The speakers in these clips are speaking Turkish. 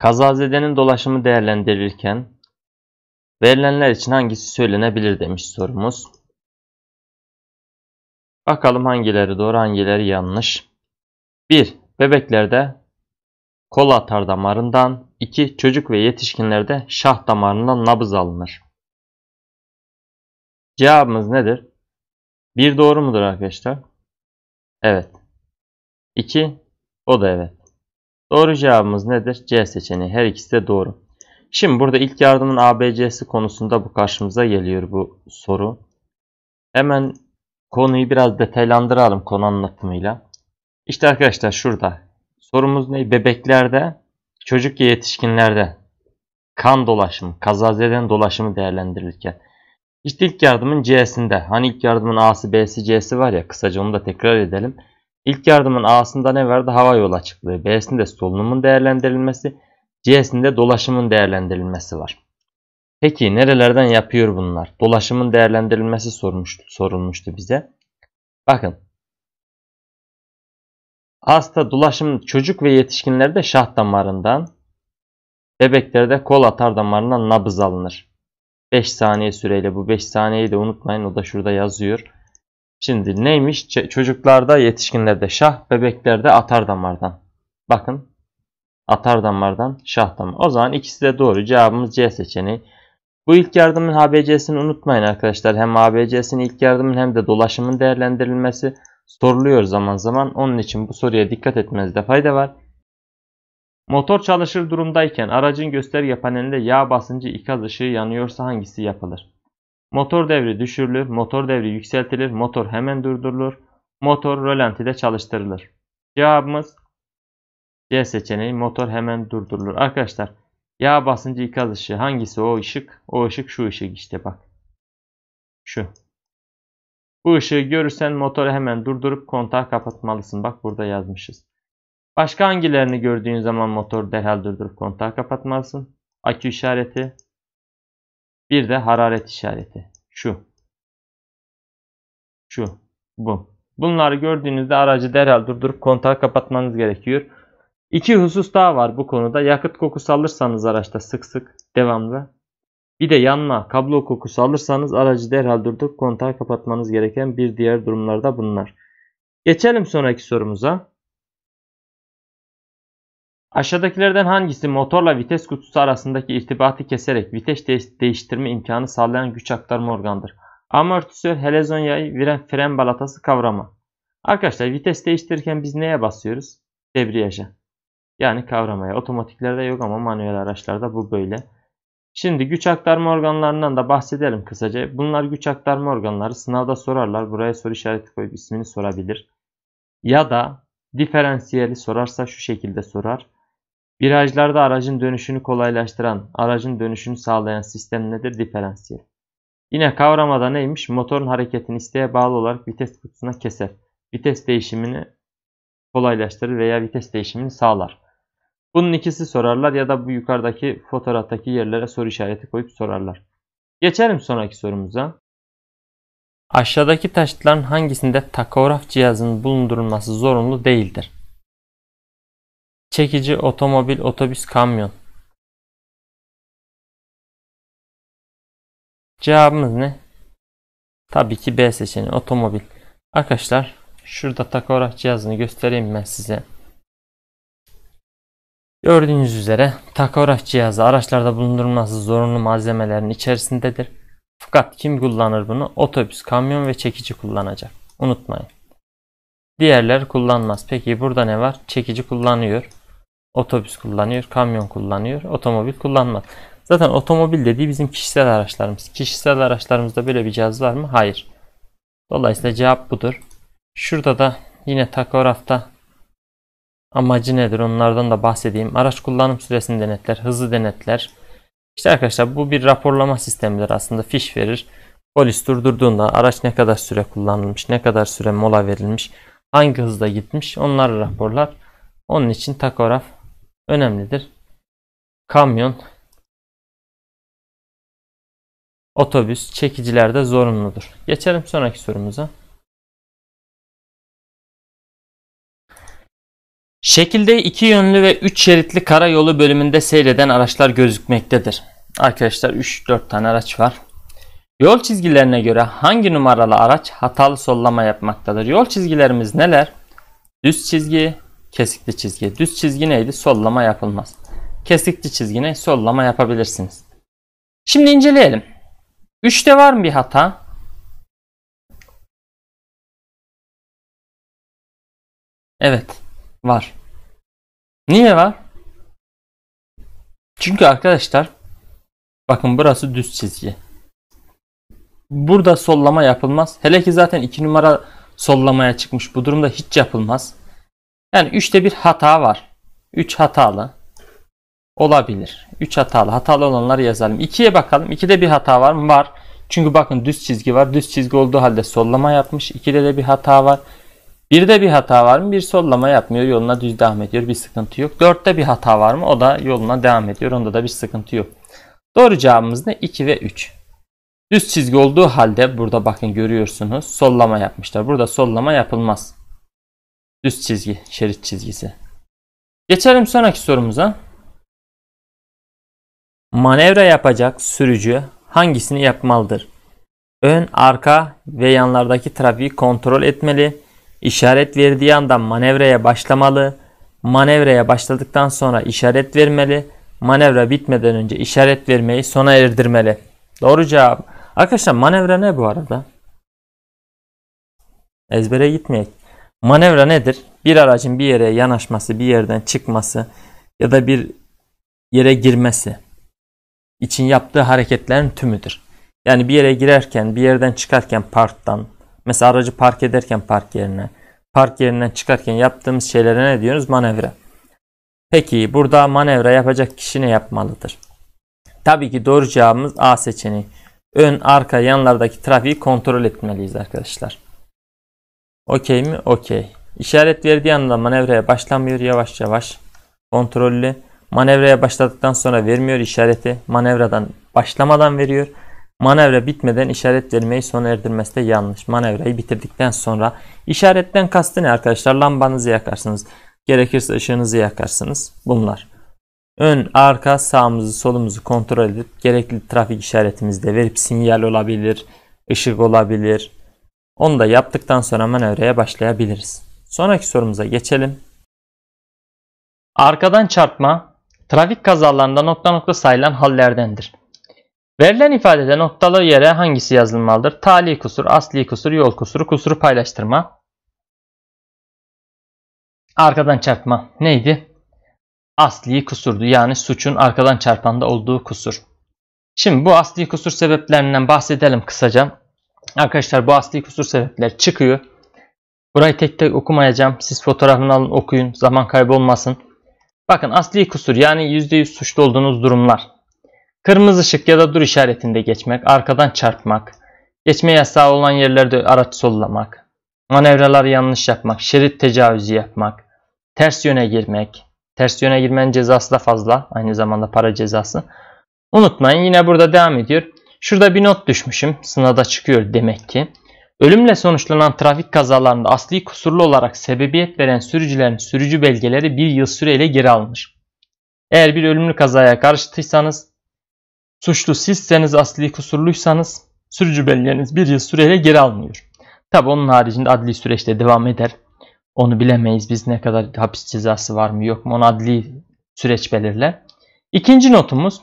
Kazazedenin dolaşımı değerlendirilirken verilenler için hangisi söylenebilir demiş sorumuz. Bakalım hangileri doğru hangileri yanlış. 1. Bebeklerde kol atar damarından 2. Çocuk ve yetişkinlerde şah damarından nabız alınır. Cevabımız nedir? 1 doğru mudur arkadaşlar? Evet. 2. O da evet. Doğru cevabımız nedir? C seçeneği. Her ikisi de doğru. Şimdi burada ilk yardımın ABC'si konusunda bu karşımıza geliyor bu soru. Hemen konuyu biraz detaylandıralım konu anlatımıyla. İşte arkadaşlar şurada. Sorumuz ne? Bebeklerde, çocuk ve yetişkinlerde kan dolaşımı, kazazeden dolaşımı değerlendirilirken. İşte ilk yardımın C'sinde. Hani ilk yardımın A'sı, B'si, C'si var ya kısaca onu da tekrar edelim. İlk yardımın A'sında ne vardı? Hava yolu açıklığı. B'sinde solunumun değerlendirilmesi. C'sinde dolaşımın değerlendirilmesi var. Peki nerelerden yapıyor bunlar? Dolaşımın değerlendirilmesi sormuştu, sorulmuştu bize. Bakın. Hasta dolaşım çocuk ve yetişkinlerde şah damarından, bebeklerde kol atar damarından nabız alınır. 5 saniye süreyle bu 5 saniyeyi de unutmayın o da şurada yazıyor. Şimdi neymiş? Ç çocuklarda, yetişkinlerde şah, bebeklerde atar damardan. Bakın. Atar damardan, şah damar. O zaman ikisi de doğru. Cevabımız C seçeneği. Bu ilk yardımın ABC'sini unutmayın arkadaşlar. Hem ABC'sini ilk yardımın hem de dolaşımın değerlendirilmesi soruluyor zaman zaman. Onun için bu soruya dikkat etmenizde fayda var. Motor çalışır durumdayken aracın gösterge panelinde yağ basıncı ikaz ışığı yanıyorsa hangisi yapılır? Motor devri düşürülür, motor devri yükseltilir, motor hemen durdurulur, motor rölantide çalıştırılır. Cevabımız C seçeneği motor hemen durdurulur. Arkadaşlar yağ basıncı ikaz ışığı hangisi o ışık? O ışık şu ışık işte bak. Şu. Bu ışığı görürsen motoru hemen durdurup kontağı kapatmalısın. Bak burada yazmışız. Başka hangilerini gördüğün zaman motor derhal durdurup kontağı kapatmalısın? Akü işareti, bir de hararet işareti. Şu. Şu. Bu. Bunları gördüğünüzde aracı derhal durdurup kontağı kapatmanız gerekiyor. İki husus daha var bu konuda. Yakıt kokusu alırsanız araçta sık sık devamlı. Bir de yanma kablo kokusu alırsanız aracı derhal durdurup kontağı kapatmanız gereken bir diğer durumlarda bunlar. Geçelim sonraki sorumuza. Aşağıdakilerden hangisi motorla vites kutusu arasındaki irtibatı keserek vites değiştirme imkanı sağlayan güç aktarma organıdır? Amortisör, helezon yayı, viren, fren balatası kavrama. Arkadaşlar vites değiştirirken biz neye basıyoruz? Debriyaja. Yani kavramaya. Otomatiklerde yok ama manuel araçlarda bu böyle. Şimdi güç aktarma organlarından da bahsedelim kısaca. Bunlar güç aktarma organları. Sınavda sorarlar. Buraya soru işareti koyup ismini sorabilir. Ya da diferansiyeli sorarsa şu şekilde sorar. Virajlarda aracın dönüşünü kolaylaştıran, aracın dönüşünü sağlayan sistem nedir? Diferansiyel. Yine kavramada neymiş? Motorun hareketini isteğe bağlı olarak vites kutusuna keser. Vites değişimini kolaylaştırır veya vites değişimini sağlar. Bunun ikisi sorarlar ya da bu yukarıdaki fotoğraftaki yerlere soru işareti koyup sorarlar. Geçelim sonraki sorumuza. Aşağıdaki taşıtların hangisinde takograf cihazının bulundurulması zorunlu değildir? Çekici otomobil otobüs kamyon Cevabımız ne? Tabii ki B seçeneği otomobil. Arkadaşlar şurada takograf cihazını göstereyim ben size. Gördüğünüz üzere takograf cihazı araçlarda bulundurulması zorunlu malzemelerin içerisindedir. Fakat kim kullanır bunu? Otobüs, kamyon ve çekici kullanacak. Unutmayın. diğerler kullanmaz. Peki burada ne var? Çekici kullanıyor. Otobüs kullanıyor, kamyon kullanıyor, otomobil kullanmaz. Zaten otomobil dediği bizim kişisel araçlarımız. Kişisel araçlarımızda böyle bir cihaz var mı? Hayır. Dolayısıyla cevap budur. Şurada da yine takografta amacı nedir onlardan da bahsedeyim. Araç kullanım süresini denetler, hızı denetler. İşte arkadaşlar bu bir raporlama sistemidir aslında fiş verir. Polis durdurduğunda araç ne kadar süre kullanılmış, ne kadar süre mola verilmiş, hangi hızda gitmiş onları raporlar. Onun için takograf önemlidir. Kamyon, otobüs, çekicilerde zorunludur. Geçelim sonraki sorumuza. Şekilde iki yönlü ve üç şeritli karayolu bölümünde seyreden araçlar gözükmektedir. Arkadaşlar 3-4 tane araç var. Yol çizgilerine göre hangi numaralı araç hatalı sollama yapmaktadır? Yol çizgilerimiz neler? Düz çizgi, Kesikli çizgi. Düz çizgi neydi? Sollama yapılmaz. Kesikli çizgine sollama yapabilirsiniz. Şimdi inceleyelim. 3'te var mı bir hata? Evet. Var. Niye var? Çünkü arkadaşlar bakın burası düz çizgi. Burada sollama yapılmaz. Hele ki zaten 2 numara sollamaya çıkmış. Bu durumda hiç yapılmaz. Yani üçte bir hata var. üç hatalı olabilir. Üç hatalı. Hatalı olanları yazalım. İkiye bakalım. 2'de bir hata var mı? Var. Çünkü bakın düz çizgi var. Düz çizgi olduğu halde sollama yapmış. 2'de de bir hata var. 1'de bir hata var mı? Bir sollama yapmıyor. Yoluna düz devam ediyor. Bir sıkıntı yok. 4'te bir hata var mı? O da yoluna devam ediyor. Onda da bir sıkıntı yok. Doğru cevabımız ne? 2 ve 3. Düz çizgi olduğu halde burada bakın görüyorsunuz sollama yapmışlar. Burada sollama yapılmaz. Düz çizgi, şerit çizgisi. Geçelim sonraki sorumuza. Manevra yapacak sürücü hangisini yapmalıdır? Ön, arka ve yanlardaki trafiği kontrol etmeli. İşaret verdiği anda manevraya başlamalı. Manevraya başladıktan sonra işaret vermeli. Manevra bitmeden önce işaret vermeyi sona erdirmeli. Doğru cevap. Arkadaşlar manevra ne bu arada? Ezbere gitmeyek. Manevra nedir? Bir aracın bir yere yanaşması, bir yerden çıkması ya da bir yere girmesi için yaptığı hareketlerin tümüdür. Yani bir yere girerken, bir yerden çıkarken parktan, mesela aracı park ederken park yerine, park yerinden çıkarken yaptığımız şeylere ne diyoruz? Manevra. Peki burada manevra yapacak kişi ne yapmalıdır? Tabii ki doğru cevabımız A seçeneği. Ön, arka, yanlardaki trafiği kontrol etmeliyiz arkadaşlar. Okey mi? Okey. İşaret verdiği anda manevraya başlamıyor yavaş yavaş. Kontrollü. Manevraya başladıktan sonra vermiyor işareti. Manevradan başlamadan veriyor. Manevra bitmeden işaret vermeyi sona erdirmesi de yanlış. Manevrayı bitirdikten sonra işaretten kastı ne arkadaşlar? Lambanızı yakarsınız. Gerekirse ışığınızı yakarsınız. Bunlar. Ön, arka, sağımızı, solumuzu kontrol edip gerekli trafik işaretimizi de verip sinyal olabilir, ışık olabilir, onu da yaptıktan sonra manevraya başlayabiliriz. Sonraki sorumuza geçelim. Arkadan çarpma, trafik kazalarında nokta nokta sayılan hallerdendir. Verilen ifadede noktalı yere hangisi yazılmalıdır? Tali kusur, asli kusur, yol kusuru, kusuru paylaştırma. Arkadan çarpma neydi? Asli kusurdu yani suçun arkadan çarpanda olduğu kusur. Şimdi bu asli kusur sebeplerinden bahsedelim kısaca. Arkadaşlar bu asli kusur sebepler çıkıyor. Burayı tek tek okumayacağım. Siz fotoğrafını alın okuyun. Zaman kaybı olmasın. Bakın asli kusur yani %100 suçlu olduğunuz durumlar. Kırmızı ışık ya da dur işaretinde geçmek, arkadan çarpmak, geçme yasağı olan yerlerde araç sollamak, manevralar yanlış yapmak, şerit tecavüzü yapmak, ters yöne girmek, ters yöne girmenin cezası da fazla aynı zamanda para cezası. Unutmayın yine burada devam ediyor. Şurada bir not düşmüşüm. Sınavda çıkıyor demek ki. Ölümle sonuçlanan trafik kazalarında asli kusurlu olarak sebebiyet veren sürücülerin sürücü belgeleri bir yıl süreyle geri alınır. Eğer bir ölümlü kazaya karıştıysanız, suçlu sizseniz asli kusurluysanız sürücü belgeniz bir yıl süreyle geri alınıyor. Tabi onun haricinde adli süreçte devam eder. Onu bilemeyiz biz ne kadar hapis cezası var mı yok mu onu adli süreç belirler. İkinci notumuz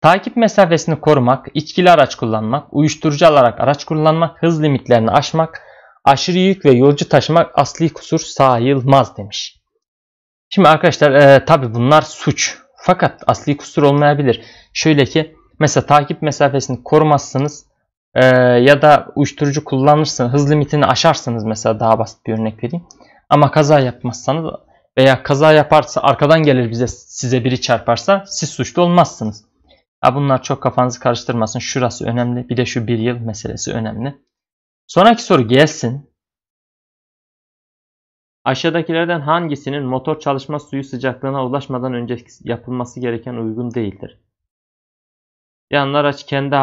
Takip mesafesini korumak, içkili araç kullanmak, uyuşturucu alarak araç kullanmak, hız limitlerini aşmak, aşırı yük ve yolcu taşımak asli kusur sayılmaz demiş. Şimdi arkadaşlar e, tabi bunlar suç. Fakat asli kusur olmayabilir. Şöyle ki mesela takip mesafesini korumazsınız e, ya da uyuşturucu kullanırsınız, hız limitini aşarsınız mesela daha basit bir örnek vereyim. Ama kaza yapmazsanız veya kaza yaparsa arkadan gelir bize size biri çarparsa siz suçlu olmazsınız. Ha bunlar çok kafanızı karıştırmasın. Şurası önemli. Bir de şu bir yıl meselesi önemli. Sonraki soru gelsin. Aşağıdakilerden hangisinin motor çalışma suyu sıcaklığına ulaşmadan önce yapılması gereken uygun değildir? Yanlar aç, kendi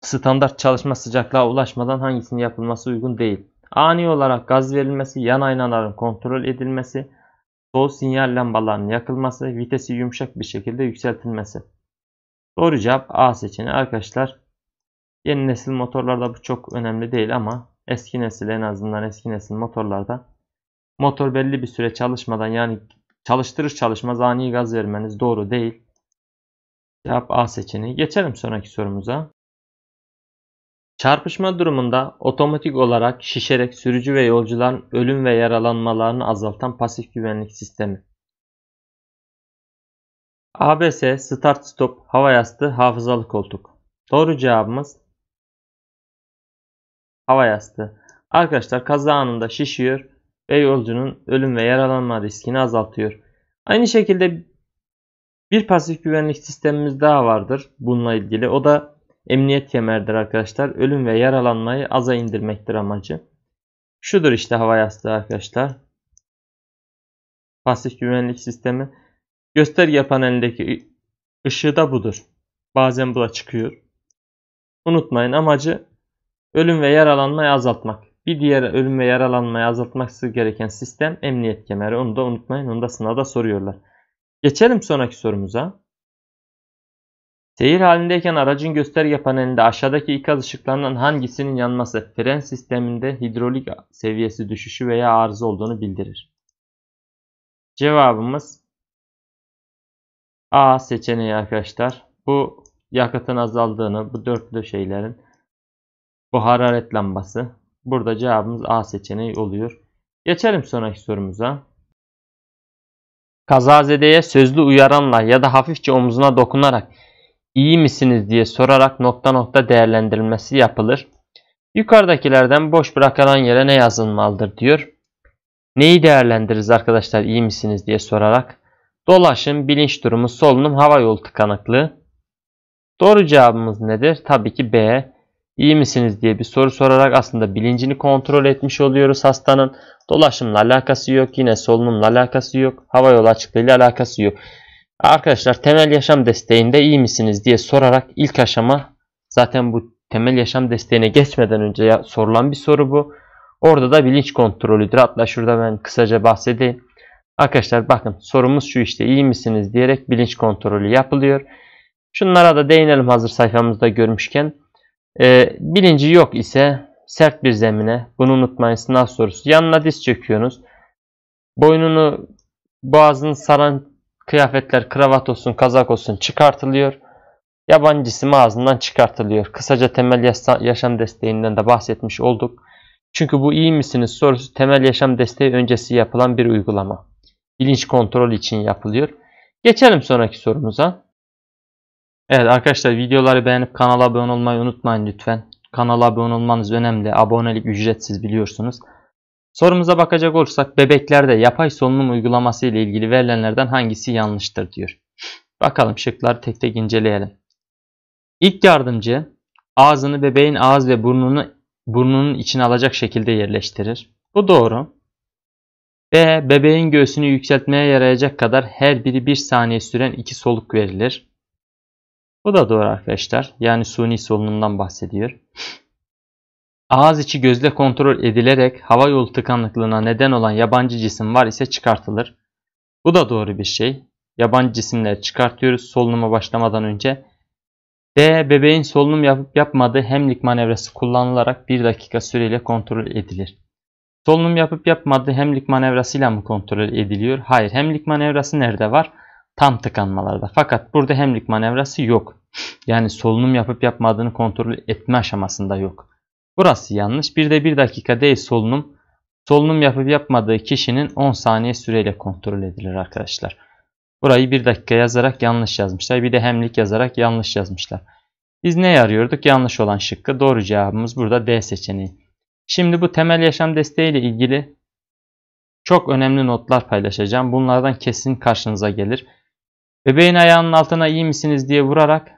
standart çalışma sıcaklığa ulaşmadan hangisinin yapılması uygun değil? Ani olarak gaz verilmesi, yan aynaların kontrol edilmesi, sol sinyal lambalarının yakılması, vitesi yumuşak bir şekilde yükseltilmesi. Doğru cevap A seçeneği arkadaşlar. Yeni nesil motorlarda bu çok önemli değil ama eski nesil en azından eski nesil motorlarda motor belli bir süre çalışmadan yani çalıştırır çalışmaz ani gaz vermeniz doğru değil. Cevap A seçeneği. Geçelim sonraki sorumuza. Çarpışma durumunda otomatik olarak şişerek sürücü ve yolcuların ölüm ve yaralanmalarını azaltan pasif güvenlik sistemi. ABS Start Stop hava yastığı hafızalı koltuk. Doğru cevabımız hava yastığı. Arkadaşlar kaza anında şişiyor ve yolcunun ölüm ve yaralanma riskini azaltıyor. Aynı şekilde bir pasif güvenlik sistemimiz daha vardır bununla ilgili. O da emniyet kemeridir arkadaşlar. Ölüm ve yaralanmayı aza indirmektir amacı. Şudur işte hava yastığı arkadaşlar. Pasif güvenlik sistemi. Göster yapan elindeki ışığı da budur. Bazen bu da çıkıyor. Unutmayın amacı ölüm ve yaralanmayı azaltmak. Bir diğer ölüm ve yaralanmayı azaltması gereken sistem emniyet kemeri. Onu da unutmayın. Onu da sınavda soruyorlar. Geçelim sonraki sorumuza. Seyir halindeyken aracın gösterge panelinde aşağıdaki ikaz ışıklarından hangisinin yanması fren sisteminde hidrolik seviyesi düşüşü veya arıza olduğunu bildirir? Cevabımız A seçeneği arkadaşlar. Bu yakıtın azaldığını, bu dörtlü şeylerin bu hararet lambası. Burada cevabımız A seçeneği oluyor. Geçelim sonraki sorumuza. Kazazedeye sözlü uyaranla ya da hafifçe omzuna dokunarak iyi misiniz diye sorarak nokta nokta değerlendirilmesi yapılır. Yukarıdakilerden boş bırakılan yere ne yazılmalıdır diyor. Neyi değerlendiririz arkadaşlar iyi misiniz diye sorarak. Dolaşım, bilinç durumu, solunum, hava yolu tıkanıklığı. Doğru cevabımız nedir? Tabii ki B. İyi misiniz diye bir soru sorarak aslında bilincini kontrol etmiş oluyoruz hastanın. Dolaşımla alakası yok. Yine solunumla alakası yok. Hava yolu açıklığıyla alakası yok. Arkadaşlar temel yaşam desteğinde iyi misiniz diye sorarak ilk aşama zaten bu temel yaşam desteğine geçmeden önce sorulan bir soru bu. Orada da bilinç kontrolüdür. Hatta şurada ben kısaca bahsedeyim. Arkadaşlar bakın sorumuz şu işte iyi misiniz diyerek bilinç kontrolü yapılıyor. Şunlara da değinelim hazır sayfamızda görmüşken. Ee, bilinci yok ise sert bir zemine bunu unutmayın sınav sorusu. Yanına diz çöküyorsunuz. Boynunu boğazını saran kıyafetler kravat olsun kazak olsun çıkartılıyor. Yabancı isim ağzından çıkartılıyor. Kısaca temel yaşam desteğinden de bahsetmiş olduk. Çünkü bu iyi misiniz sorusu temel yaşam desteği öncesi yapılan bir uygulama bilinç kontrol için yapılıyor. Geçelim sonraki sorumuza. Evet arkadaşlar videoları beğenip kanala abone olmayı unutmayın lütfen. Kanala abone olmanız önemli. Abonelik ücretsiz biliyorsunuz. Sorumuza bakacak olursak bebeklerde yapay solunum uygulaması ile ilgili verilenlerden hangisi yanlıştır diyor. Bakalım şıkları tek tek inceleyelim. İlk yardımcı ağzını bebeğin ağız ve burnunu burnunun içine alacak şekilde yerleştirir. Bu doğru ve bebeğin göğsünü yükseltmeye yarayacak kadar her biri 1 saniye süren 2 soluk verilir. Bu da doğru arkadaşlar. Yani suni solunumdan bahsediyor. Ağız içi gözle kontrol edilerek hava yolu tıkanıklığına neden olan yabancı cisim var ise çıkartılır. Bu da doğru bir şey. Yabancı cisimleri çıkartıyoruz solunuma başlamadan önce. D. Bebeğin solunum yapıp yapmadığı hemlik manevrası kullanılarak 1 dakika süreyle kontrol edilir. Solunum yapıp yapmadığı hemlik manevrasıyla mı kontrol ediliyor? Hayır. Hemlik manevrası nerede var? Tam tıkanmalarda. Fakat burada hemlik manevrası yok. Yani solunum yapıp yapmadığını kontrol etme aşamasında yok. Burası yanlış. Bir de bir dakika değil solunum. Solunum yapıp yapmadığı kişinin 10 saniye süreyle kontrol edilir arkadaşlar. Burayı bir dakika yazarak yanlış yazmışlar. Bir de hemlik yazarak yanlış yazmışlar. Biz ne arıyorduk? Yanlış olan şıkkı. Doğru cevabımız burada D seçeneği. Şimdi bu temel yaşam desteği ile ilgili çok önemli notlar paylaşacağım. Bunlardan kesin karşınıza gelir. Bebeğin ayağının altına iyi misiniz diye vurarak,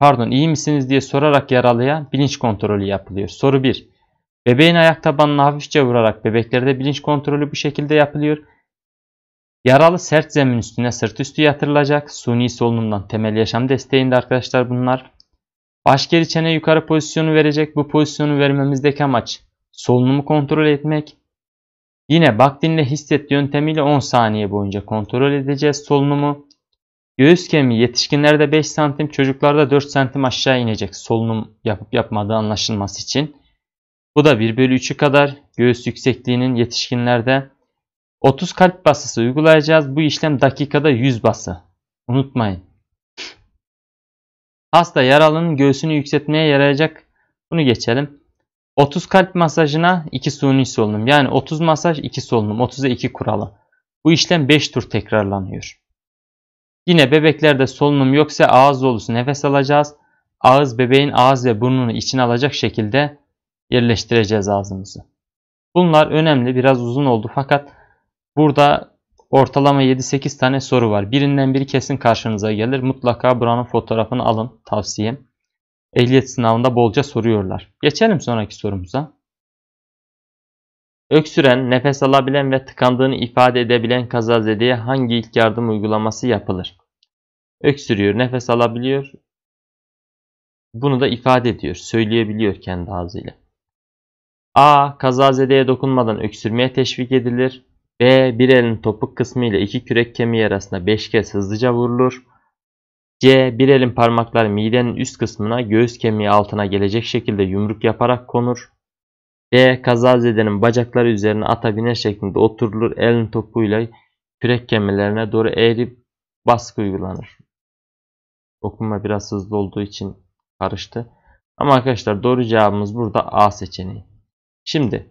pardon iyi misiniz diye sorarak yaralıya bilinç kontrolü yapılıyor. Soru 1. Bebeğin ayak tabanını hafifçe vurarak bebeklerde bilinç kontrolü bu şekilde yapılıyor. Yaralı sert zemin üstüne sırt üstü yatırılacak. Suni solunumdan temel yaşam desteğinde arkadaşlar bunlar. Baş geri çene yukarı pozisyonu verecek. Bu pozisyonu vermemizdeki amaç solunumu kontrol etmek. Yine bak dinle hisset yöntemiyle 10 saniye boyunca kontrol edeceğiz solunumu. Göğüs kemiği yetişkinlerde 5 santim çocuklarda 4 santim aşağı inecek solunum yapıp yapmadığı anlaşılması için. Bu da 1 bölü 3'ü kadar göğüs yüksekliğinin yetişkinlerde 30 kalp basısı uygulayacağız. Bu işlem dakikada 100 bası. Unutmayın. Hasta yaralının göğsünü yükseltmeye yarayacak. Bunu geçelim. 30 kalp masajına 2 suni solunum. Yani 30 masaj 2 solunum. 30'a 2 kuralı. Bu işlem 5 tur tekrarlanıyor. Yine bebeklerde solunum yoksa ağız dolusu nefes alacağız. Ağız bebeğin ağız ve burnunu içine alacak şekilde yerleştireceğiz ağzımızı. Bunlar önemli. Biraz uzun oldu fakat burada Ortalama 7-8 tane soru var. Birinden biri kesin karşınıza gelir. Mutlaka buranın fotoğrafını alın. Tavsiyem. Ehliyet sınavında bolca soruyorlar. Geçelim sonraki sorumuza. Öksüren, nefes alabilen ve tıkandığını ifade edebilen kazazedeye hangi ilk yardım uygulaması yapılır? Öksürüyor, nefes alabiliyor. Bunu da ifade ediyor, söyleyebiliyor kendi ağzıyla. A. Kazazedeye dokunmadan öksürmeye teşvik edilir. B. Bir elin topuk kısmı ile iki kürek kemiği arasında 5 kez hızlıca vurulur. C. Bir elin parmakları midenin üst kısmına göğüs kemiği altına gelecek şekilde yumruk yaparak konur. D. Kazazedenin bacakları üzerine ata biner şeklinde oturulur. Elin topuyla kürek kemilerine doğru eğilip baskı uygulanır. Okuma biraz hızlı olduğu için karıştı. Ama arkadaşlar doğru cevabımız burada A seçeneği. Şimdi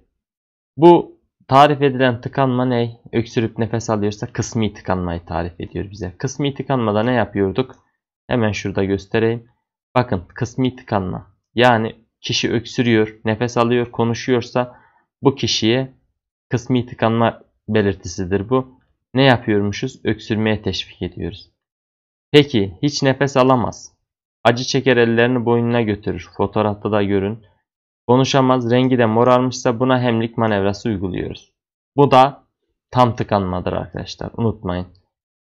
bu Tarif edilen tıkanma ne? Öksürüp nefes alıyorsa kısmi tıkanmayı tarif ediyor bize. Kısmi tıkanmada ne yapıyorduk? Hemen şurada göstereyim. Bakın kısmi tıkanma. Yani kişi öksürüyor, nefes alıyor, konuşuyorsa bu kişiye kısmi tıkanma belirtisidir bu. Ne yapıyormuşuz? Öksürmeye teşvik ediyoruz. Peki hiç nefes alamaz. Acı çeker ellerini boynuna götürür. Fotoğrafta da görün. Konuşamaz, rengi de morarmışsa buna hemlik manevrası uyguluyoruz. Bu da tam tıkanmadır arkadaşlar. Unutmayın.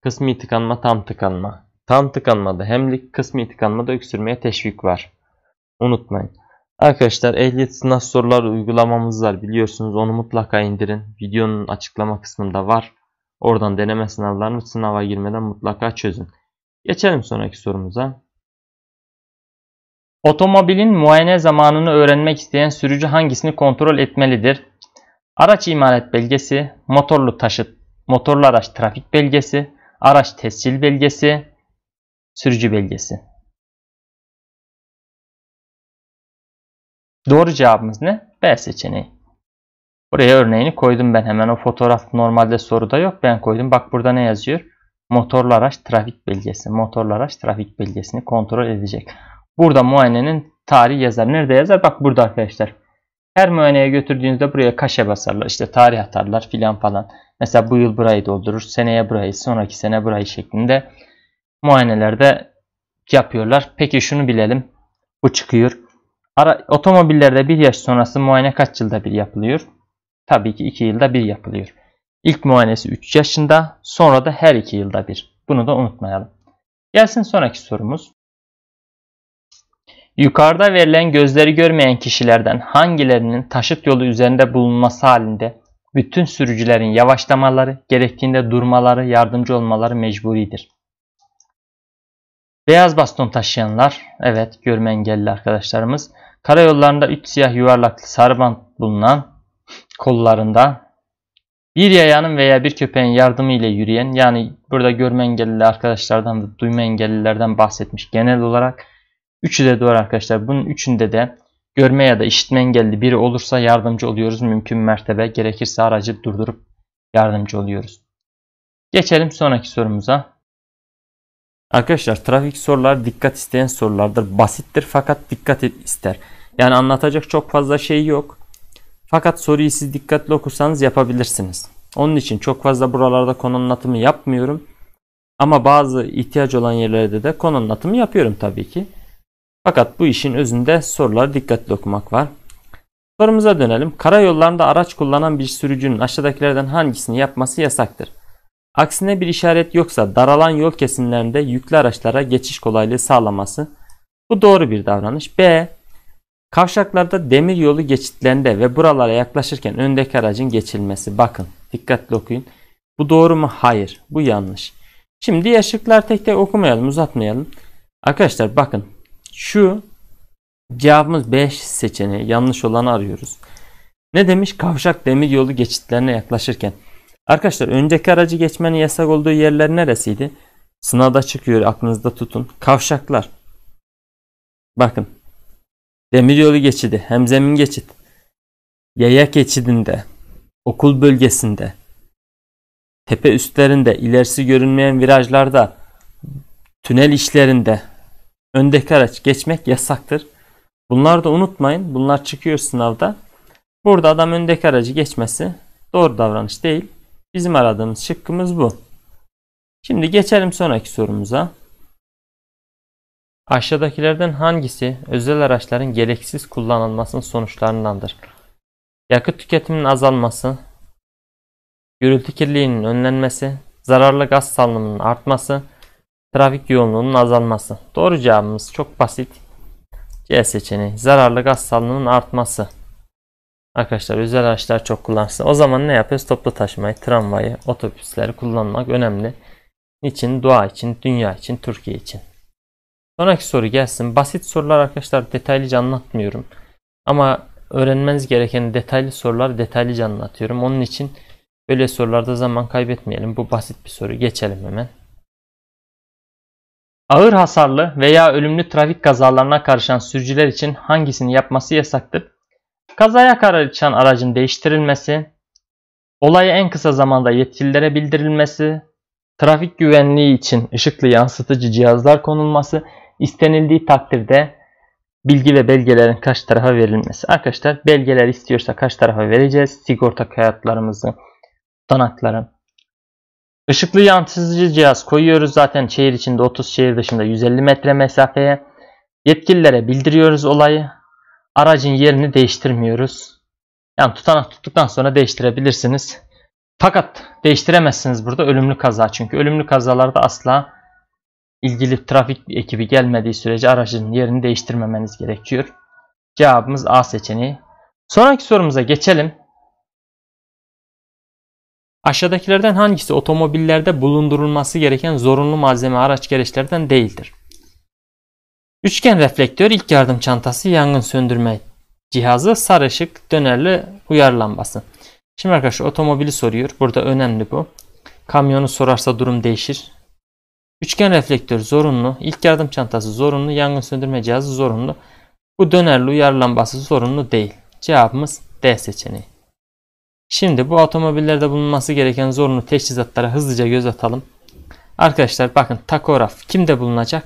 Kısmi tıkanma, tam tıkanma. Tam tıkanmada hemlik, kısmi tıkanmada öksürmeye teşvik var. Unutmayın. Arkadaşlar ehliyet sınav soruları uygulamamız var biliyorsunuz onu mutlaka indirin. Videonun açıklama kısmında var. Oradan deneme sınavlarını sınava girmeden mutlaka çözün. Geçelim sonraki sorumuza. Otomobilin muayene zamanını öğrenmek isteyen sürücü hangisini kontrol etmelidir? Araç imalat belgesi, motorlu taşıt, motorlu araç trafik belgesi, araç tescil belgesi, sürücü belgesi. Doğru cevabımız ne? B seçeneği. Buraya örneğini koydum ben hemen. O fotoğraf normalde soruda yok. Ben koydum. Bak burada ne yazıyor? Motorlu araç trafik belgesi. Motorlu araç trafik belgesini kontrol edecek. Burada muayenenin tarihi yazar. Nerede yazar? Bak burada arkadaşlar. Her muayeneye götürdüğünüzde buraya kaşe basarlar. İşte tarih atarlar filan falan. Mesela bu yıl burayı doldurur. Seneye burayı, sonraki sene burayı şeklinde muayenelerde yapıyorlar. Peki şunu bilelim. Bu çıkıyor. Ara, otomobillerde bir yaş sonrası muayene kaç yılda bir yapılıyor? Tabii ki 2 yılda bir yapılıyor. İlk muayenesi 3 yaşında, sonra da her 2 yılda bir. Bunu da unutmayalım. Gelsin sonraki sorumuz. Yukarıda verilen gözleri görmeyen kişilerden hangilerinin taşıt yolu üzerinde bulunması halinde bütün sürücülerin yavaşlamaları, gerektiğinde durmaları, yardımcı olmaları mecburidir. Beyaz baston taşıyanlar, evet görme engelli arkadaşlarımız, karayollarında üç siyah yuvarlaklı sarı bant bulunan kollarında bir yayanın veya bir köpeğin yardımı ile yürüyen yani burada görme engelli arkadaşlardan da duyma engellilerden bahsetmiş genel olarak Üçü de doğru arkadaşlar. Bunun üçünde de görme ya da işitme engelli biri olursa yardımcı oluyoruz. Mümkün mertebe gerekirse aracı durdurup yardımcı oluyoruz. Geçelim sonraki sorumuza. Arkadaşlar trafik sorular dikkat isteyen sorulardır. Basittir fakat dikkat ister. Yani anlatacak çok fazla şey yok. Fakat soruyu siz dikkatli okursanız yapabilirsiniz. Onun için çok fazla buralarda konu anlatımı yapmıyorum. Ama bazı ihtiyaç olan yerlerde de konu anlatımı yapıyorum tabii ki. Fakat bu işin özünde soruları dikkatli okumak var. Sorumuza dönelim. Karayollarında araç kullanan bir sürücünün aşağıdakilerden hangisini yapması yasaktır? Aksine bir işaret yoksa daralan yol kesimlerinde yüklü araçlara geçiş kolaylığı sağlaması. Bu doğru bir davranış. B. Kavşaklarda demir yolu geçitlerinde ve buralara yaklaşırken öndeki aracın geçilmesi. Bakın dikkatli okuyun. Bu doğru mu? Hayır. Bu yanlış. Şimdi diğer tek tek okumayalım uzatmayalım. Arkadaşlar bakın şu cevabımız 5 seçeneği yanlış olanı arıyoruz. Ne demiş? Kavşak demir yolu geçitlerine yaklaşırken. Arkadaşlar önceki aracı geçmenin yasak olduğu yerler neresiydi? Sınavda çıkıyor aklınızda tutun. Kavşaklar. Bakın. Demir yolu geçidi, zemin geçit, yaya geçidinde, okul bölgesinde, tepe üstlerinde, ilerisi görünmeyen virajlarda, tünel işlerinde, öndeki araç geçmek yasaktır. Bunlar da unutmayın. Bunlar çıkıyor sınavda. Burada adam öndeki aracı geçmesi doğru davranış değil. Bizim aradığımız şıkkımız bu. Şimdi geçelim sonraki sorumuza. Aşağıdakilerden hangisi özel araçların gereksiz kullanılmasının sonuçlarındandır? Yakıt tüketiminin azalması, gürültü kirliliğinin önlenmesi, zararlı gaz salınımının artması, Trafik yoğunluğunun azalması. Doğru cevabımız çok basit. C seçeneği. Zararlı gaz salınımının artması. Arkadaşlar özel araçlar çok kullansın. O zaman ne yapıyoruz? Toplu taşımayı, tramvayı, otobüsleri kullanmak önemli. Niçin? Doğa için, dünya için, Türkiye için. Sonraki soru gelsin. Basit sorular arkadaşlar detaylıca anlatmıyorum. Ama öğrenmeniz gereken detaylı sorular detaylıca anlatıyorum. Onun için böyle sorularda zaman kaybetmeyelim. Bu basit bir soru. Geçelim hemen. Ağır hasarlı veya ölümlü trafik kazalarına karışan sürücüler için hangisini yapması yasaktır? Kazaya karışan aracın değiştirilmesi, olayı en kısa zamanda yetkililere bildirilmesi, trafik güvenliği için ışıklı yansıtıcı cihazlar konulması, istenildiği takdirde bilgi ve belgelerin kaç tarafa verilmesi. Arkadaşlar belgeler istiyorsa kaç tarafa vereceğiz? Sigorta kayıtlarımızı, tutanakları, Işıklı yansıtıcı cihaz koyuyoruz zaten şehir içinde 30 şehir dışında 150 metre mesafeye. Yetkililere bildiriyoruz olayı. Aracın yerini değiştirmiyoruz. Yani tutanak tuttuktan sonra değiştirebilirsiniz. Fakat değiştiremezsiniz burada ölümlü kaza. Çünkü ölümlü kazalarda asla ilgili trafik ekibi gelmediği sürece aracın yerini değiştirmemeniz gerekiyor. Cevabımız A seçeneği. Sonraki sorumuza geçelim. Aşağıdakilerden hangisi otomobillerde bulundurulması gereken zorunlu malzeme araç gereçlerden değildir? Üçgen reflektör, ilk yardım çantası, yangın söndürme cihazı, sarı ışık, dönerli uyarı lambası. Şimdi arkadaşlar otomobili soruyor. Burada önemli bu. Kamyonu sorarsa durum değişir. Üçgen reflektör zorunlu, ilk yardım çantası zorunlu, yangın söndürme cihazı zorunlu. Bu dönerli uyarı lambası zorunlu değil. Cevabımız D seçeneği. Şimdi bu otomobillerde bulunması gereken zorunlu teçhizatlara hızlıca göz atalım. Arkadaşlar bakın takograf kimde bulunacak?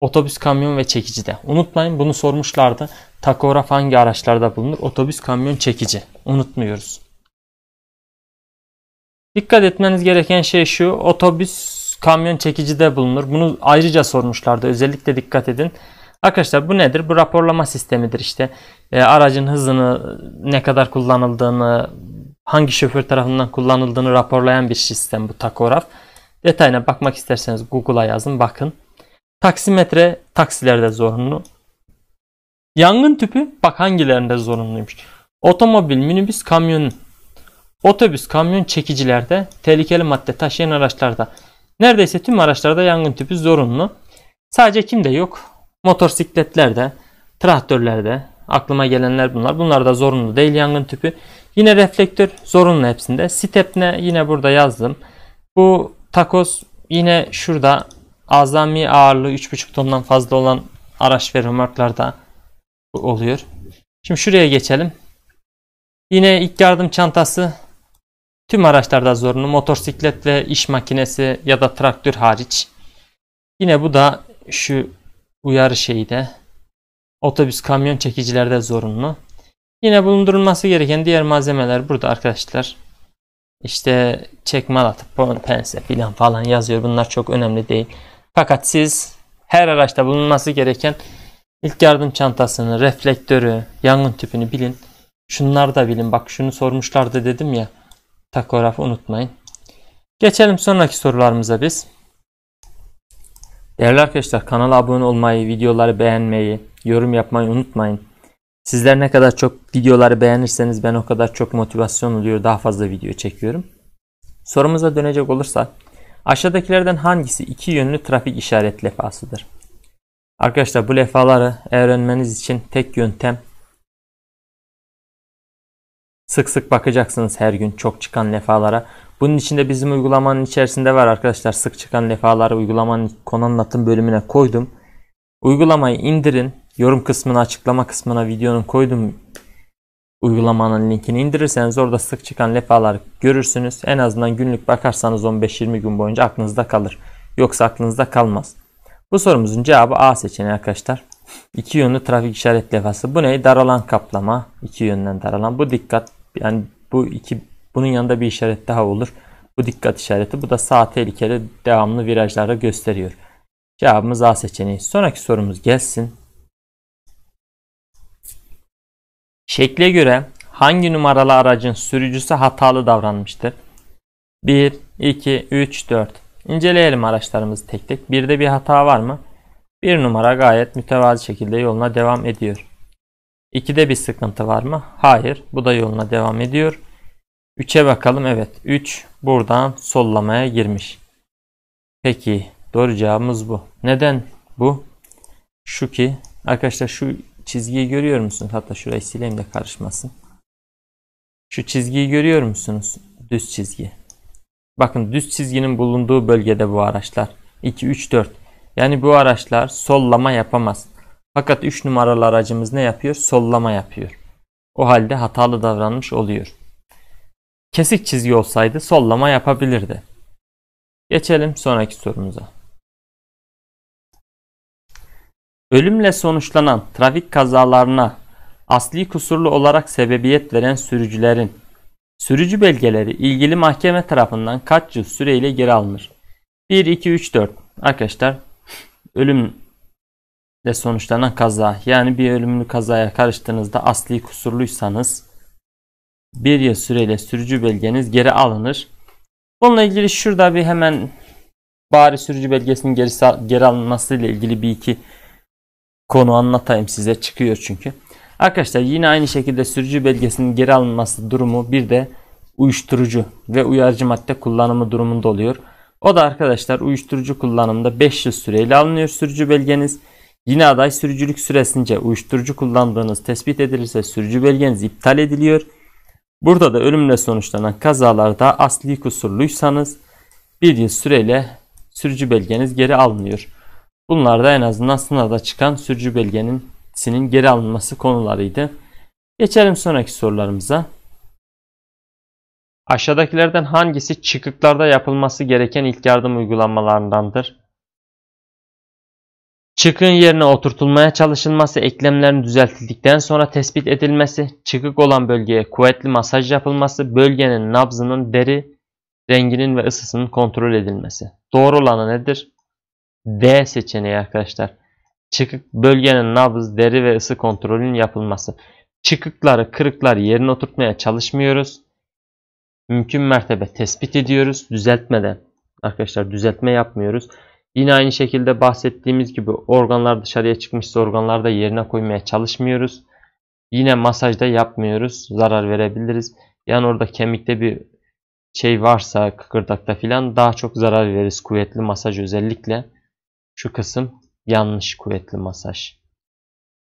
Otobüs, kamyon ve çekicide. Unutmayın bunu sormuşlardı. Takograf hangi araçlarda bulunur? Otobüs, kamyon, çekici. Unutmuyoruz. Dikkat etmeniz gereken şey şu. Otobüs, kamyon, çekicide bulunur. Bunu ayrıca sormuşlardı. Özellikle dikkat edin. Arkadaşlar bu nedir? Bu raporlama sistemidir işte. E, aracın hızını ne kadar kullanıldığını, hangi şoför tarafından kullanıldığını raporlayan bir sistem bu takograf. Detayına bakmak isterseniz Google'a yazın bakın. Taksimetre taksilerde zorunlu. Yangın tüpü bak hangilerinde zorunluymuş. Otomobil, minibüs, kamyon, otobüs, kamyon çekicilerde, tehlikeli madde taşıyan araçlarda. Neredeyse tüm araçlarda yangın tüpü zorunlu. Sadece kimde yok? Motosikletlerde, traktörlerde aklıma gelenler bunlar. Bunlar da zorunlu değil yangın tüpü. Yine reflektör zorunlu hepsinde. Stepne yine burada yazdım. Bu takoz yine şurada azami ağırlığı 3,5 tondan fazla olan araç ve römorklarda oluyor. Şimdi şuraya geçelim. Yine ilk yardım çantası tüm araçlarda zorunlu. Motosiklet ve iş makinesi ya da traktör hariç. Yine bu da şu uyarı şeyde otobüs kamyon çekicilerde zorunlu. Yine bulundurulması gereken diğer malzemeler burada arkadaşlar. İşte çekme alatı, pense filan falan yazıyor. Bunlar çok önemli değil. Fakat siz her araçta bulunması gereken ilk yardım çantasını, reflektörü, yangın tüpünü bilin. Şunlar da bilin. Bak şunu sormuşlardı dedim ya. takograf unutmayın. Geçelim sonraki sorularımıza biz. Değerli arkadaşlar kanala abone olmayı, videoları beğenmeyi, yorum yapmayı unutmayın. Sizler ne kadar çok videoları beğenirseniz ben o kadar çok motivasyon oluyor daha fazla video çekiyorum. Sorumuza dönecek olursak aşağıdakilerden hangisi iki yönlü trafik işaret lefasıdır? Arkadaşlar bu lefaları öğrenmeniz için tek yöntem sık sık bakacaksınız her gün çok çıkan lefalara. Bunun içinde bizim uygulamanın içerisinde var arkadaşlar. Sık çıkan lefalar uygulamanın konu anlatım bölümüne koydum. Uygulamayı indirin. Yorum kısmına açıklama kısmına videonun koydum uygulamanın linkini indirirseniz orada sık çıkan lefalar görürsünüz. En azından günlük bakarsanız 15-20 gün boyunca aklınızda kalır. Yoksa aklınızda kalmaz. Bu sorumuzun cevabı A seçeneği arkadaşlar. İki yönlü trafik işaret levhası. Bu ne? Daralan kaplama. İki yönden daralan. Bu dikkat yani bu iki bunun yanında bir işaret daha olur. Bu dikkat işareti. Bu da sağ tehlikeli devamlı virajlarda gösteriyor. Cevabımız A seçeneği. Sonraki sorumuz gelsin. Şekle göre hangi numaralı aracın sürücüsü hatalı davranmıştır? 1, 2, 3, 4. İnceleyelim araçlarımızı tek tek. Birde bir hata var mı? Bir numara gayet mütevazi şekilde yoluna devam ediyor. 2'de bir sıkıntı var mı? Hayır. Bu da yoluna devam ediyor. 3'e bakalım. Evet 3 buradan sollamaya girmiş. Peki doğru cevabımız bu. Neden bu? Şu ki arkadaşlar şu çizgiyi görüyor musunuz? Hatta şurayı sileyim de karışmasın. Şu çizgiyi görüyor musunuz? Düz çizgi. Bakın düz çizginin bulunduğu bölgede bu araçlar. 2, 3, 4. Yani bu araçlar sollama yapamaz. Fakat 3 numaralı aracımız ne yapıyor? Sollama yapıyor. O halde hatalı davranmış oluyor. Kesik çizgi olsaydı sollama yapabilirdi. Geçelim sonraki sorumuza. Ölümle sonuçlanan trafik kazalarına asli kusurlu olarak sebebiyet veren sürücülerin sürücü belgeleri ilgili mahkeme tarafından kaç yıl süreyle geri alınır? 1, 2, 3, 4. Arkadaşlar ölümle sonuçlanan kaza yani bir ölümlü kazaya karıştığınızda asli kusurluysanız bir yıl süreyle sürücü belgeniz geri alınır. Bununla ilgili şurada bir hemen bari sürücü belgesinin geri, geri alınması ile ilgili bir iki konu anlatayım size çıkıyor çünkü. Arkadaşlar yine aynı şekilde sürücü belgesinin geri alınması durumu bir de uyuşturucu ve uyarıcı madde kullanımı durumunda oluyor. O da arkadaşlar uyuşturucu kullanımda 5 yıl süreyle alınıyor sürücü belgeniz. Yine aday sürücülük süresince uyuşturucu kullandığınız tespit edilirse sürücü belgeniz iptal ediliyor. Burada da ölümle sonuçlanan kazalarda asli kusurluysanız bir yıl süreyle sürücü belgeniz geri alınıyor. Bunlar da en azından sınavda çıkan sürücü belgenin sinin geri alınması konularıydı. Geçelim sonraki sorularımıza. Aşağıdakilerden hangisi çıkıklarda yapılması gereken ilk yardım uygulamalarındandır? Çıkın yerine oturtulmaya çalışılması eklemlerin düzeltildikten sonra tespit edilmesi, çıkık olan bölgeye kuvvetli masaj yapılması, bölgenin nabzının deri renginin ve ısısının kontrol edilmesi. Doğru olanı nedir? D seçeneği arkadaşlar. Çıkık bölgenin nabız, deri ve ısı kontrolünün yapılması. Çıkıkları, kırıkları yerine oturtmaya çalışmıyoruz. Mümkün mertebe tespit ediyoruz. Düzeltmeden arkadaşlar düzeltme yapmıyoruz. Yine aynı şekilde bahsettiğimiz gibi organlar dışarıya çıkmışsa organları da yerine koymaya çalışmıyoruz. Yine masajda yapmıyoruz. Zarar verebiliriz. Yani orada kemikte bir şey varsa kıkırdakta filan daha çok zarar veririz. Kuvvetli masaj özellikle şu kısım yanlış kuvvetli masaj.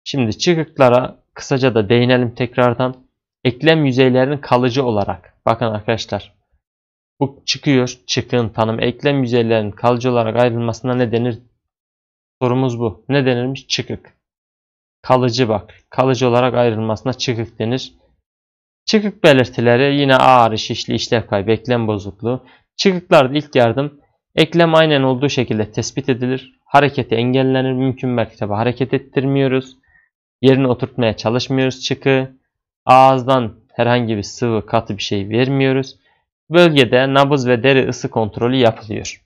Şimdi çıkıklara kısaca da değinelim tekrardan. Eklem yüzeylerinin kalıcı olarak. Bakın arkadaşlar bu çıkıyor. Çıkın tanım eklem yüzeylerinin kalıcı olarak ayrılmasına ne denir? Sorumuz bu. Ne denirmiş? Çıkık. Kalıcı bak. Kalıcı olarak ayrılmasına çıkık denir. Çıkık belirtileri yine ağrı, şişli, işlev kaybı, eklem bozukluğu. Çıkıklarda ilk yardım eklem aynen olduğu şekilde tespit edilir. Hareketi engellenir. Mümkün mertebe hareket ettirmiyoruz. Yerine oturtmaya çalışmıyoruz çıkığı. Ağızdan herhangi bir sıvı katı bir şey vermiyoruz. Bölgede nabız ve deri ısı kontrolü yapılıyor.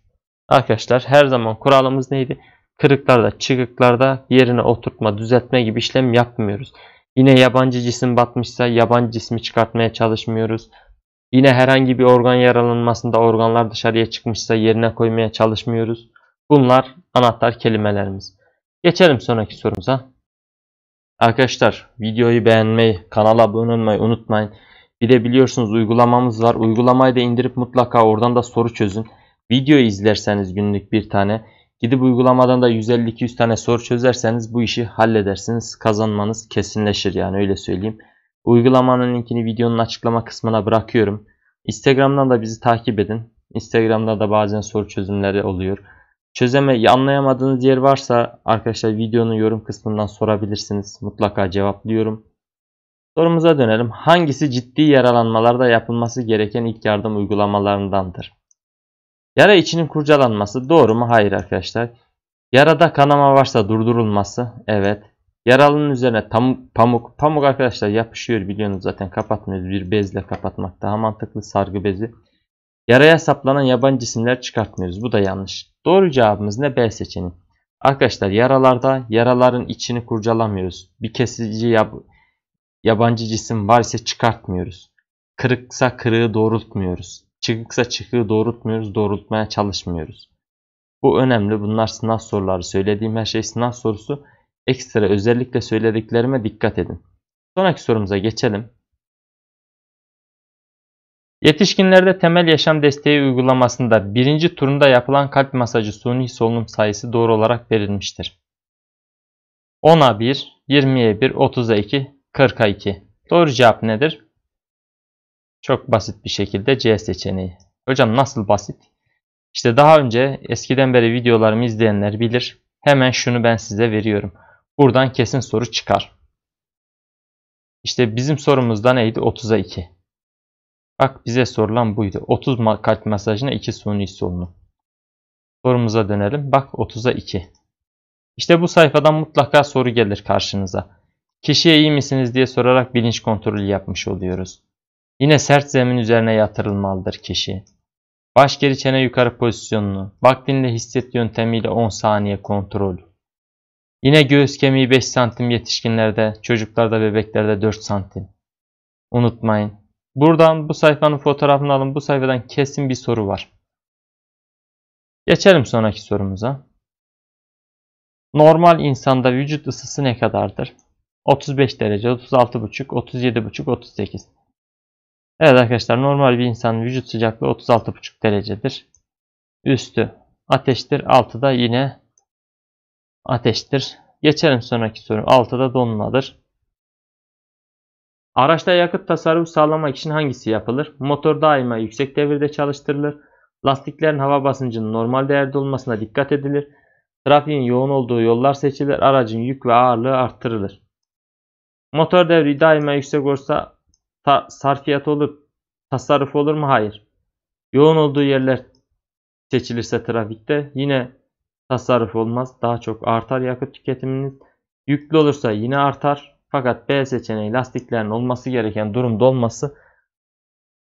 Arkadaşlar her zaman kuralımız neydi? Kırıklarda, çıkıklarda yerine oturtma, düzeltme gibi işlem yapmıyoruz. Yine yabancı cisim batmışsa yabancı cismi çıkartmaya çalışmıyoruz. Yine herhangi bir organ yaralanmasında organlar dışarıya çıkmışsa yerine koymaya çalışmıyoruz. Bunlar anahtar kelimelerimiz. Geçelim sonraki sorumuza. Arkadaşlar videoyu beğenmeyi, kanala abone olmayı unutmayın. Bir de biliyorsunuz uygulamamız var. Uygulamayı da indirip mutlaka oradan da soru çözün. Video izlerseniz günlük bir tane. Gidip uygulamadan da 150-200 tane soru çözerseniz bu işi halledersiniz. Kazanmanız kesinleşir yani öyle söyleyeyim. Uygulamanın linkini videonun açıklama kısmına bırakıyorum. Instagram'dan da bizi takip edin. Instagram'da da bazen soru çözümleri oluyor. Çözeme anlayamadığınız yer varsa arkadaşlar videonun yorum kısmından sorabilirsiniz. Mutlaka cevaplıyorum. Sorumuza dönelim. Hangisi ciddi yaralanmalarda yapılması gereken ilk yardım uygulamalarındandır? Yara içinin kurcalanması doğru mu? Hayır arkadaşlar. Yarada kanama varsa durdurulması. Evet. Yaralının üzerine tam, pamuk. Pamuk arkadaşlar yapışıyor biliyorsunuz zaten kapatmıyoruz. Bir bezle kapatmak daha mantıklı sargı bezi. Yaraya saplanan yabancı cisimler çıkartmıyoruz. Bu da yanlış. Doğru cevabımız ne? B seçeneği. Arkadaşlar yaralarda yaraların içini kurcalamıyoruz. Bir kesici yap Yabancı cisim var ise çıkartmıyoruz. Kırıksa kırığı doğrultmuyoruz. Çıkıksa çıkığı doğrultmuyoruz, doğrultmaya çalışmıyoruz. Bu önemli. Bunlar sınav soruları. Söylediğim her şey sınav sorusu. Ekstra özellikle söylediklerime dikkat edin. Sonraki sorumuza geçelim. Yetişkinlerde temel yaşam desteği uygulamasında birinci turunda yapılan kalp masajı suni solunum sayısı doğru olarak verilmiştir. 10'a 1, 20'ye 1, 30'a 2, 42. Doğru cevap nedir? Çok basit bir şekilde C seçeneği. Hocam nasıl basit? İşte daha önce eskiden beri videolarımı izleyenler bilir. Hemen şunu ben size veriyorum. Buradan kesin soru çıkar. İşte bizim sorumuzda neydi? 30'a 2. Bak bize sorulan buydu. 30 kalp masajına 2 suni solunum. Sorumuza dönelim. Bak 30'a 2. İşte bu sayfadan mutlaka soru gelir karşınıza. Kişiye iyi misiniz diye sorarak bilinç kontrolü yapmış oluyoruz. Yine sert zemin üzerine yatırılmalıdır kişi. Baş geri çene yukarı pozisyonunu, vaktinde hisset yöntemiyle 10 saniye kontrol. Yine göğüs kemiği 5 santim yetişkinlerde, çocuklarda, bebeklerde 4 santim. Unutmayın. Buradan bu sayfanın fotoğrafını alın. Bu sayfadan kesin bir soru var. Geçelim sonraki sorumuza. Normal insanda vücut ısısı ne kadardır? 35 derece, 36,5, 37,5, 38. Evet arkadaşlar normal bir insanın vücut sıcaklığı 36,5 derecedir. Üstü ateştir. da yine ateştir. Geçelim sonraki soru. Altı da donmadır. Araçta yakıt tasarrufu sağlamak için hangisi yapılır? Motor daima yüksek devirde çalıştırılır. Lastiklerin hava basıncının normal değerde olmasına dikkat edilir. Trafiğin yoğun olduğu yollar seçilir. Aracın yük ve ağırlığı arttırılır. Motor devri daima yüksek olursa sarfiyat olur, tasarruf olur mu? Hayır. Yoğun olduğu yerler seçilirse trafikte yine tasarruf olmaz. Daha çok artar yakıt tüketiminiz. Yüklü olursa yine artar. Fakat B seçeneği lastiklerin olması gereken durumda olması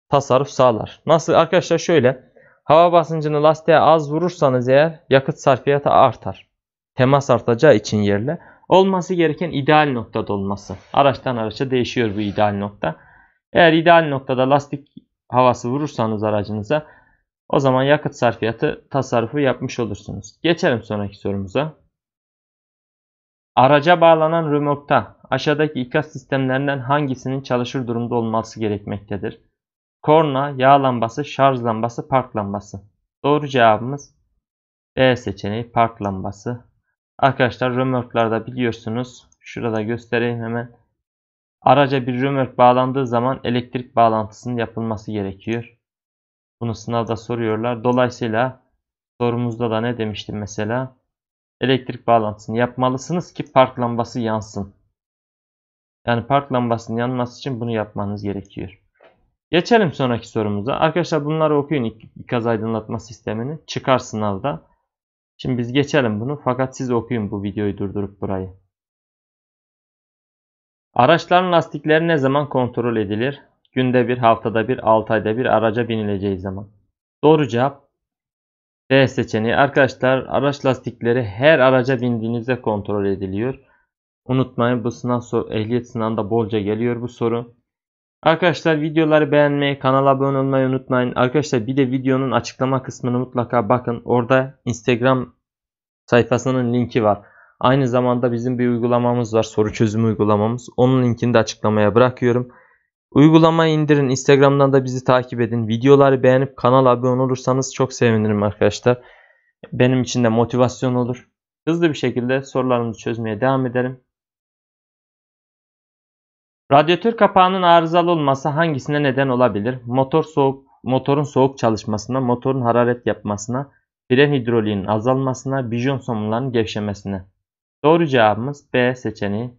tasarruf sağlar. Nasıl? Arkadaşlar şöyle. Hava basıncını lastiğe az vurursanız eğer yakıt sarfiyatı artar. Temas artacağı için yerle. Olması gereken ideal noktada olması. Araçtan araça değişiyor bu ideal nokta. Eğer ideal noktada lastik havası vurursanız aracınıza o zaman yakıt sarfiyatı tasarrufu yapmış olursunuz. Geçelim sonraki sorumuza. Araca bağlanan römorkta aşağıdaki ikaz sistemlerinden hangisinin çalışır durumda olması gerekmektedir? Korna, yağ lambası, şarj lambası, park lambası. Doğru cevabımız B e seçeneği park lambası Arkadaşlar römorklarda biliyorsunuz. Şurada göstereyim hemen. Araca bir römork bağlandığı zaman elektrik bağlantısının yapılması gerekiyor. Bunu sınavda soruyorlar. Dolayısıyla sorumuzda da ne demiştim mesela? Elektrik bağlantısını yapmalısınız ki park lambası yansın. Yani park lambasının yanması için bunu yapmanız gerekiyor. Geçelim sonraki sorumuza. Arkadaşlar bunları okuyun ikaz aydınlatma sistemini. Çıkar sınavda. Şimdi biz geçelim bunu fakat siz okuyun bu videoyu durdurup burayı. Araçların lastikleri ne zaman kontrol edilir? Günde bir, haftada bir, 6 ayda bir araca binileceği zaman. Doğru cevap D seçeneği. Arkadaşlar araç lastikleri her araca bindiğinizde kontrol ediliyor. Unutmayın bu sınav ehliyet sınavında bolca geliyor bu soru. Arkadaşlar videoları beğenmeyi, kanala abone olmayı unutmayın. Arkadaşlar bir de videonun açıklama kısmını mutlaka bakın. Orada Instagram sayfasının linki var. Aynı zamanda bizim bir uygulamamız var. Soru çözümü uygulamamız. Onun linkini de açıklamaya bırakıyorum. Uygulamayı indirin. Instagram'dan da bizi takip edin. Videoları beğenip kanala abone olursanız çok sevinirim arkadaşlar. Benim için de motivasyon olur. Hızlı bir şekilde sorularımızı çözmeye devam edelim. Radyatör kapağının arızalı olması hangisine neden olabilir? Motor soğuk, motorun soğuk çalışmasına, motorun hararet yapmasına, fren hidroliğinin azalmasına, bijon somunlarının gevşemesine. Doğru cevabımız B seçeneği.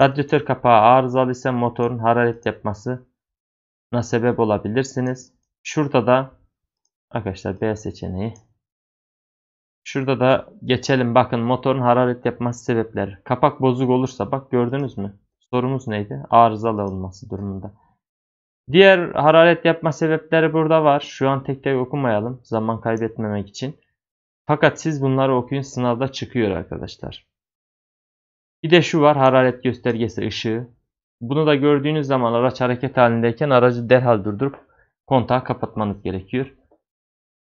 Radyatör kapağı arızalı ise motorun hararet yapması sebep olabilirsiniz. Şurada da arkadaşlar B seçeneği. Şurada da geçelim bakın motorun hararet yapması sebepleri. Kapak bozuk olursa bak gördünüz mü? Sorumuz neydi? Arızalı olması durumunda. Diğer hararet yapma sebepleri burada var. Şu an tek tek okumayalım. Zaman kaybetmemek için. Fakat siz bunları okuyun sınavda çıkıyor arkadaşlar. Bir de şu var hararet göstergesi ışığı. Bunu da gördüğünüz zaman araç hareket halindeyken aracı derhal durdurup kontağı kapatmanız gerekiyor.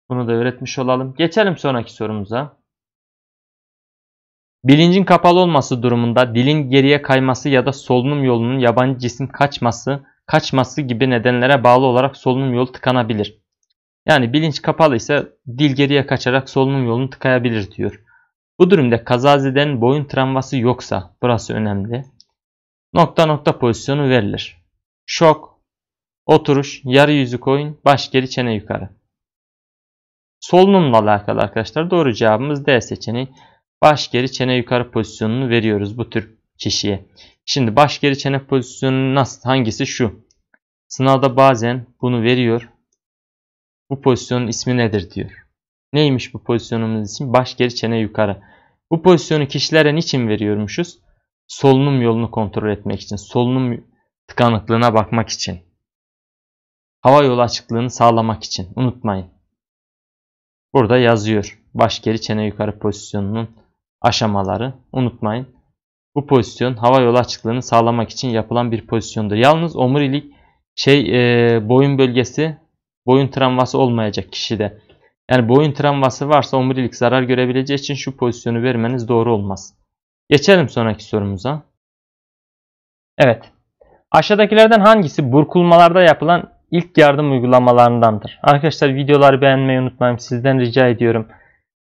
Bunu da öğretmiş olalım. Geçelim sonraki sorumuza. Bilincin kapalı olması durumunda dilin geriye kayması ya da solunum yolunun yabancı cisim kaçması, kaçması gibi nedenlere bağlı olarak solunum yolu tıkanabilir. Yani bilinç kapalı ise dil geriye kaçarak solunum yolunu tıkayabilir diyor. Bu durumda kazaziden boyun travması yoksa burası önemli. Nokta nokta pozisyonu verilir. Şok, oturuş, yarı yüzü koyun, baş geri çene yukarı. Solunumla alakalı arkadaşlar doğru cevabımız D seçeneği. Baş geri çene yukarı pozisyonunu veriyoruz bu tür kişiye. Şimdi baş geri çene pozisyonu nasıl? Hangisi şu? Sınavda bazen bunu veriyor. Bu pozisyonun ismi nedir diyor. Neymiş bu pozisyonumuz ismi? Baş geri çene yukarı. Bu pozisyonu kişilere niçin veriyormuşuz? Solunum yolunu kontrol etmek için. Solunum tıkanıklığına bakmak için. Hava yolu açıklığını sağlamak için. Unutmayın. Burada yazıyor. Baş geri çene yukarı pozisyonunun aşamaları unutmayın. Bu pozisyon hava yolu açıklığını sağlamak için yapılan bir pozisyondur. Yalnız omurilik şey e, boyun bölgesi boyun travması olmayacak kişide. Yani boyun travması varsa omurilik zarar görebileceği için şu pozisyonu vermeniz doğru olmaz. Geçelim sonraki sorumuza. Evet. Aşağıdakilerden hangisi burkulmalarda yapılan ilk yardım uygulamalarındandır? Arkadaşlar videoları beğenmeyi unutmayın. Sizden rica ediyorum.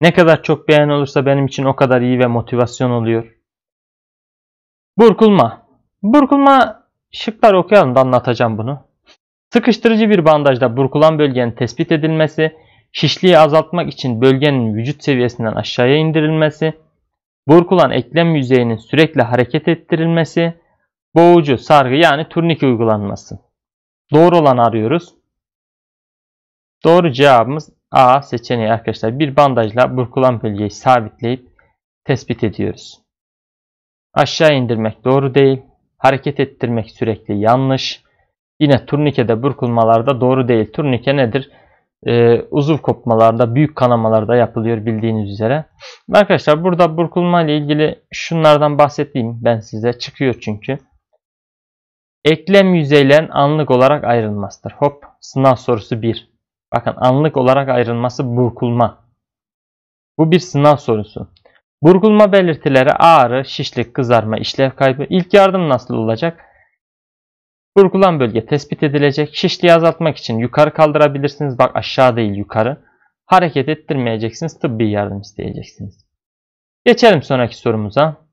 Ne kadar çok beğen olursa benim için o kadar iyi ve motivasyon oluyor. Burkulma. Burkulma şıklar okuyalım da anlatacağım bunu. Sıkıştırıcı bir bandajda burkulan bölgenin tespit edilmesi, şişliği azaltmak için bölgenin vücut seviyesinden aşağıya indirilmesi, burkulan eklem yüzeyinin sürekli hareket ettirilmesi, boğucu sargı yani turnike uygulanması. Doğru olanı arıyoruz. Doğru cevabımız A seçeneği arkadaşlar bir bandajla burkulan bölgeyi sabitleyip tespit ediyoruz. Aşağı indirmek doğru değil. Hareket ettirmek sürekli yanlış. Yine turnikede burkulmalarda doğru değil. Turnike nedir? Ee, uzuv kopmalarda, büyük kanamalarda yapılıyor bildiğiniz üzere. Arkadaşlar burada burkulma ile ilgili şunlardan bahsettiğim ben size. Çıkıyor çünkü. Eklem yüzeylerin anlık olarak ayrılmasıdır. Hop sınav sorusu 1. Bakın anlık olarak ayrılması burkulma. Bu bir sınav sorusu. Burkulma belirtileri ağrı, şişlik, kızarma, işlev kaybı. İlk yardım nasıl olacak? Burkulan bölge tespit edilecek. Şişliği azaltmak için yukarı kaldırabilirsiniz. Bak aşağı değil yukarı. Hareket ettirmeyeceksiniz. Tıbbi yardım isteyeceksiniz. Geçelim sonraki sorumuza.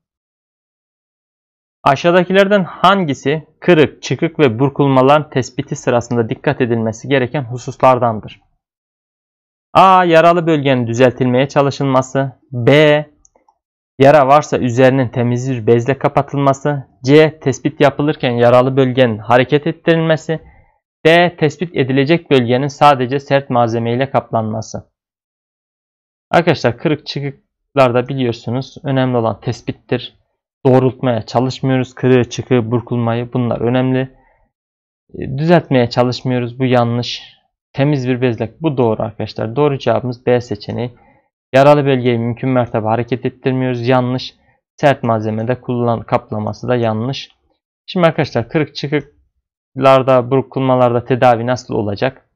Aşağıdakilerden hangisi kırık, çıkık ve burkulmaların tespiti sırasında dikkat edilmesi gereken hususlardandır? A. Yaralı bölgenin düzeltilmeye çalışılması. B. Yara varsa üzerinin temiz bir bezle kapatılması. C. Tespit yapılırken yaralı bölgenin hareket ettirilmesi. D. Tespit edilecek bölgenin sadece sert malzeme ile kaplanması. Arkadaşlar kırık çıkıklarda biliyorsunuz önemli olan tespittir doğrultmaya çalışmıyoruz. Kırığı, çıkığı, burkulmayı bunlar önemli. E, düzeltmeye çalışmıyoruz. Bu yanlış. Temiz bir bezlek. Bu doğru arkadaşlar. Doğru cevabımız B seçeneği. Yaralı bölgeyi mümkün mertebe hareket ettirmiyoruz. Yanlış. Sert malzemede kullan kaplaması da yanlış. Şimdi arkadaşlar kırık çıkıklarda, burkulmalarda tedavi nasıl olacak?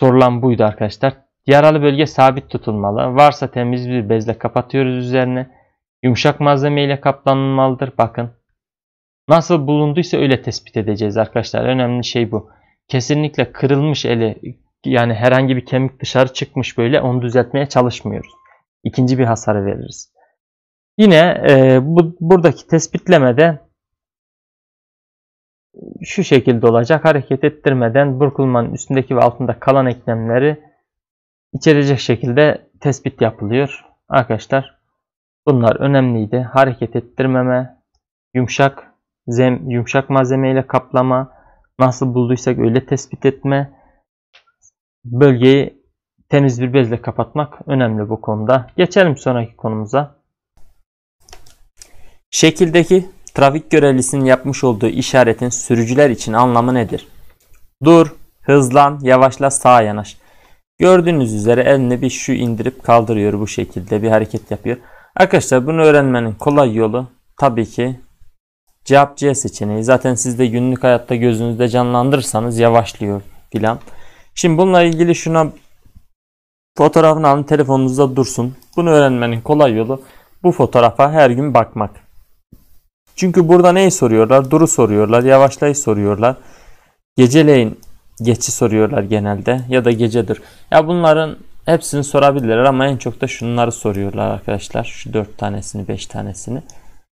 Sorulan buydu arkadaşlar. Yaralı bölge sabit tutulmalı. Varsa temiz bir bezle kapatıyoruz üzerine. Yumuşak malzeme ile kaplanmalıdır bakın. Nasıl bulunduysa öyle tespit edeceğiz arkadaşlar. Önemli şey bu. Kesinlikle kırılmış eli yani herhangi bir kemik dışarı çıkmış böyle onu düzeltmeye çalışmıyoruz. İkinci bir hasarı veririz. Yine e, bu, buradaki tespitlemede şu şekilde olacak. Hareket ettirmeden burkulmanın üstündeki ve altında kalan eklemleri içerecek şekilde tespit yapılıyor. Arkadaşlar Bunlar önemliydi. Hareket ettirmeme, yumuşak zem, yumuşak malzemeyle kaplama, nasıl bulduysak öyle tespit etme, bölgeyi temiz bir bezle kapatmak önemli bu konuda. Geçelim sonraki konumuza. Şekildeki trafik görevlisinin yapmış olduğu işaretin sürücüler için anlamı nedir? Dur, hızlan, yavaşla, sağa yanaş. Gördüğünüz üzere elini bir şu indirip kaldırıyor bu şekilde bir hareket yapıyor. Arkadaşlar bunu öğrenmenin kolay yolu tabii ki cevap C seçeneği. Zaten siz de günlük hayatta gözünüzde canlandırırsanız yavaşlıyor filan. Şimdi bununla ilgili şuna fotoğrafını alın telefonunuzda dursun. Bunu öğrenmenin kolay yolu bu fotoğrafa her gün bakmak. Çünkü burada neyi soruyorlar? Duru soruyorlar, yavaşlayı soruyorlar. Geceleyin geçi soruyorlar genelde ya da gecedir. Ya bunların Hepsini sorabilirler ama en çok da şunları soruyorlar arkadaşlar. Şu 4 tanesini 5 tanesini.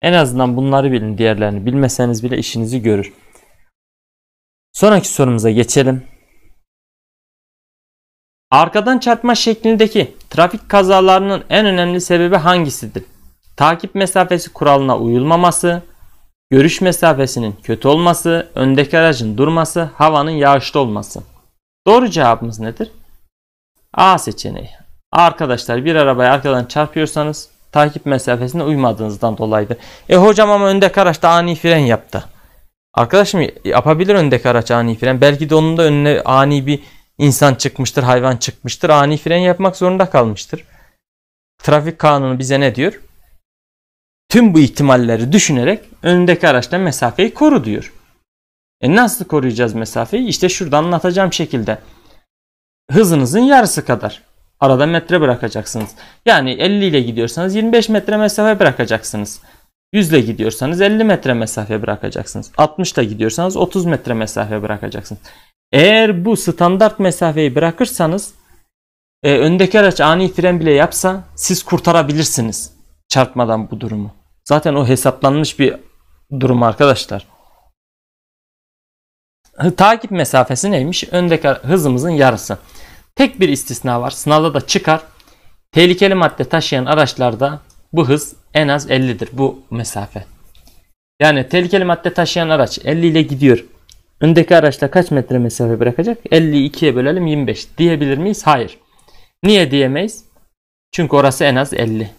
En azından bunları bilin diğerlerini. Bilmeseniz bile işinizi görür. Sonraki sorumuza geçelim. Arkadan çarpma şeklindeki trafik kazalarının en önemli sebebi hangisidir? Takip mesafesi kuralına uyulmaması, görüş mesafesinin kötü olması, öndeki aracın durması, havanın yağışlı olması. Doğru cevabımız nedir? A seçeneği. Arkadaşlar bir arabaya arkadan çarpıyorsanız takip mesafesine uymadığınızdan dolayıdır. E hocam ama öndeki araç da ani fren yaptı. Arkadaşım yapabilir öndeki araç ani fren. Belki de onun da önüne ani bir insan çıkmıştır, hayvan çıkmıştır. Ani fren yapmak zorunda kalmıştır. Trafik kanunu bize ne diyor? Tüm bu ihtimalleri düşünerek öndeki araçla mesafeyi koru diyor. E nasıl koruyacağız mesafeyi? İşte şurada anlatacağım şekilde hızınızın yarısı kadar. Arada metre bırakacaksınız. Yani 50 ile gidiyorsanız 25 metre mesafe bırakacaksınız. 100 ile gidiyorsanız 50 metre mesafe bırakacaksınız. 60 ile gidiyorsanız 30 metre mesafe bırakacaksınız. Eğer bu standart mesafeyi bırakırsanız e, öndeki araç ani fren bile yapsa siz kurtarabilirsiniz çarpmadan bu durumu. Zaten o hesaplanmış bir durum arkadaşlar takip mesafesi neymiş? Öndeki hızımızın yarısı. Tek bir istisna var. Sınavda da çıkar. Tehlikeli madde taşıyan araçlarda bu hız en az 50'dir bu mesafe. Yani tehlikeli madde taşıyan araç 50 ile gidiyor. Öndeki araçla kaç metre mesafe bırakacak? 50'yi 2'ye bölelim 25 diyebilir miyiz? Hayır. Niye diyemeyiz? Çünkü orası en az 50.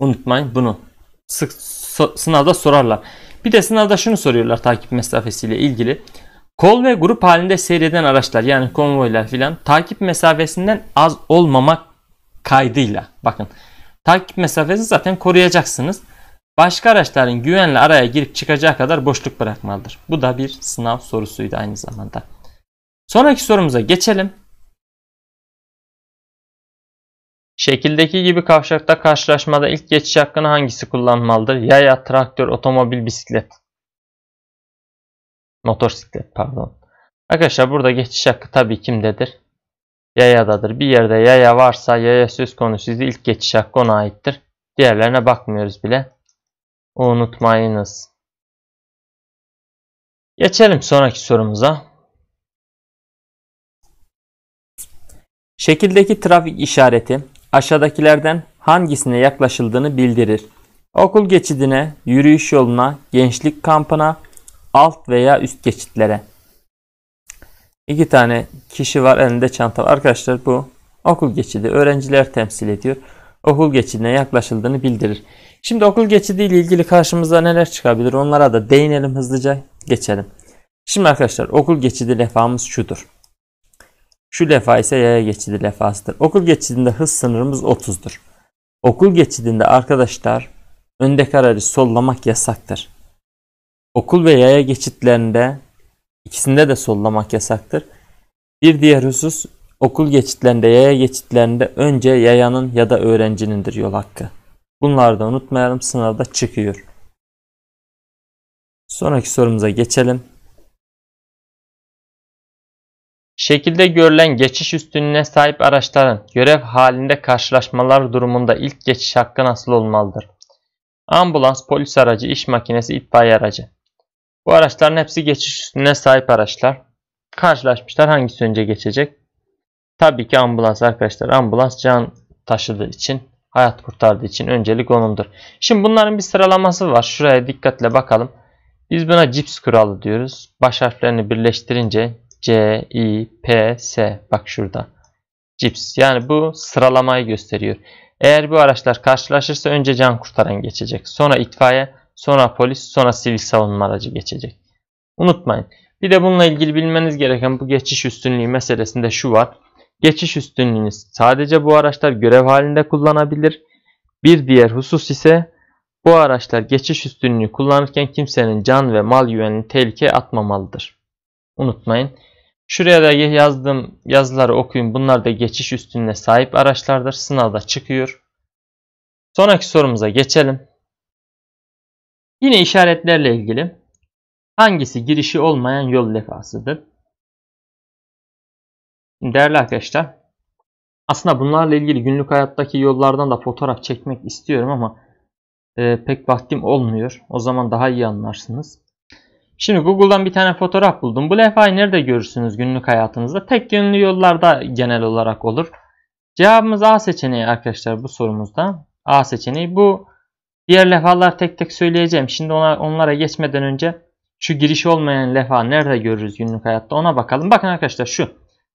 Unutmayın bunu. Sık sınavda sorarlar. Bir de sınavda şunu soruyorlar takip mesafesiyle ilgili. Kol ve grup halinde seyreden araçlar yani konvoylar filan takip mesafesinden az olmamak kaydıyla. Bakın takip mesafesini zaten koruyacaksınız. Başka araçların güvenle araya girip çıkacağı kadar boşluk bırakmalıdır. Bu da bir sınav sorusuydu aynı zamanda. Sonraki sorumuza geçelim. Şekildeki gibi kavşakta karşılaşmada ilk geçiş hakkını hangisi kullanmalıdır? Yaya, traktör, otomobil, bisiklet. Motosiklet pardon. Arkadaşlar burada geçiş hakkı tabii kimdedir? Yayadadır. Bir yerde yaya varsa yaya söz konusuydu. ilk geçiş hakkı ona aittir. Diğerlerine bakmıyoruz bile. Unutmayınız. Geçelim sonraki sorumuza. Şekildeki trafik işareti aşağıdakilerden hangisine yaklaşıldığını bildirir. Okul geçidine, yürüyüş yoluna, gençlik kampına, alt veya üst geçitlere. İki tane kişi var elinde çanta var. Arkadaşlar bu okul geçidi öğrenciler temsil ediyor. Okul geçidine yaklaşıldığını bildirir. Şimdi okul geçidi ile ilgili karşımıza neler çıkabilir onlara da değinelim hızlıca geçelim. Şimdi arkadaşlar okul geçidi lefamız şudur. Şu lefa ise yaya geçidi lefasıdır. Okul geçidinde hız sınırımız 30'dur. Okul geçidinde arkadaşlar öndeki aracı sollamak yasaktır. Okul ve yaya geçitlerinde ikisinde de sollamak yasaktır. Bir diğer husus okul geçitlerinde yaya geçitlerinde önce yayanın ya da öğrencinindir yol hakkı. Bunları da unutmayalım sınavda çıkıyor. Sonraki sorumuza geçelim. Şekilde görülen geçiş üstünlüğüne sahip araçların görev halinde karşılaşmalar durumunda ilk geçiş hakkı nasıl olmalıdır? Ambulans, polis aracı, iş makinesi, itfaiye aracı. Bu araçların hepsi geçiş üstünlüğüne sahip araçlar. Karşılaşmışlar hangisi önce geçecek? Tabii ki ambulans arkadaşlar. Ambulans can taşıdığı için, hayat kurtardığı için öncelik onundur. Şimdi bunların bir sıralaması var. Şuraya dikkatle bakalım. Biz buna cips kuralı diyoruz. Baş harflerini birleştirince C, I, P, S. Bak şurada. Cips. Yani bu sıralamayı gösteriyor. Eğer bu araçlar karşılaşırsa önce can kurtaran geçecek. Sonra itfaiye, sonra polis, sonra sivil savunma aracı geçecek. Unutmayın. Bir de bununla ilgili bilmeniz gereken bu geçiş üstünlüğü meselesinde şu var. Geçiş üstünlüğünü sadece bu araçlar görev halinde kullanabilir. Bir diğer husus ise bu araçlar geçiş üstünlüğü kullanırken kimsenin can ve mal güvenini tehlikeye atmamalıdır unutmayın. Şuraya da yazdığım yazıları okuyun. Bunlar da geçiş üstünlüğüne sahip araçlardır. Sınavda çıkıyor. Sonraki sorumuza geçelim. Yine işaretlerle ilgili. Hangisi girişi olmayan yol lefasıdır? Değerli arkadaşlar. Aslında bunlarla ilgili günlük hayattaki yollardan da fotoğraf çekmek istiyorum ama e, pek vaktim olmuyor. O zaman daha iyi anlarsınız. Şimdi Google'dan bir tane fotoğraf buldum. Bu levhayı nerede görürsünüz günlük hayatınızda? Tek yönlü yollarda genel olarak olur. Cevabımız A seçeneği arkadaşlar bu sorumuzda. A seçeneği. Bu diğer levhalar tek tek söyleyeceğim. Şimdi ona, onlara geçmeden önce şu giriş olmayan levha nerede görürüz günlük hayatta ona bakalım. Bakın arkadaşlar şu.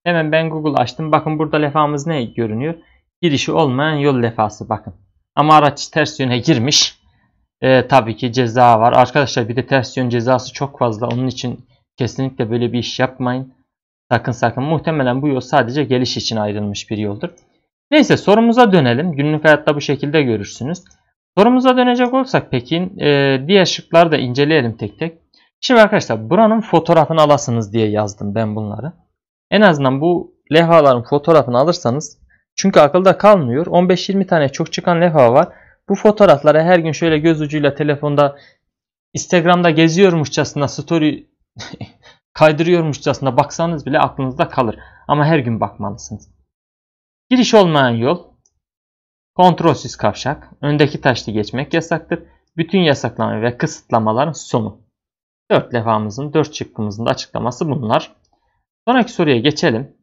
Hemen ben Google açtım. Bakın burada levhamız ne görünüyor? Girişi olmayan yol levhası bakın. Ama araç ters yöne girmiş. E, tabii ki ceza var. Arkadaşlar bir de ters yön cezası çok fazla. Onun için kesinlikle böyle bir iş yapmayın. Sakın sakın. Muhtemelen bu yol sadece geliş için ayrılmış bir yoldur. Neyse sorumuza dönelim. Günlük hayatta bu şekilde görürsünüz. Sorumuza dönecek olursak peki e, diğer şıkları da inceleyelim tek tek. Şimdi arkadaşlar buranın fotoğrafını alasınız diye yazdım ben bunları. En azından bu levhaların fotoğrafını alırsanız çünkü akılda kalmıyor. 15-20 tane çok çıkan levha var. Bu fotoğraflara her gün şöyle göz ucuyla telefonda Instagram'da geziyormuşçasına story kaydırıyormuşçasına baksanız bile aklınızda kalır. Ama her gün bakmalısınız. Giriş olmayan yol, kontrolsüz kavşak, öndeki taşlı geçmek yasaktır. Bütün yasaklama ve kısıtlamaların sonu. Dört levhamızın, dört çıktığımızın açıklaması bunlar. Sonraki soruya geçelim.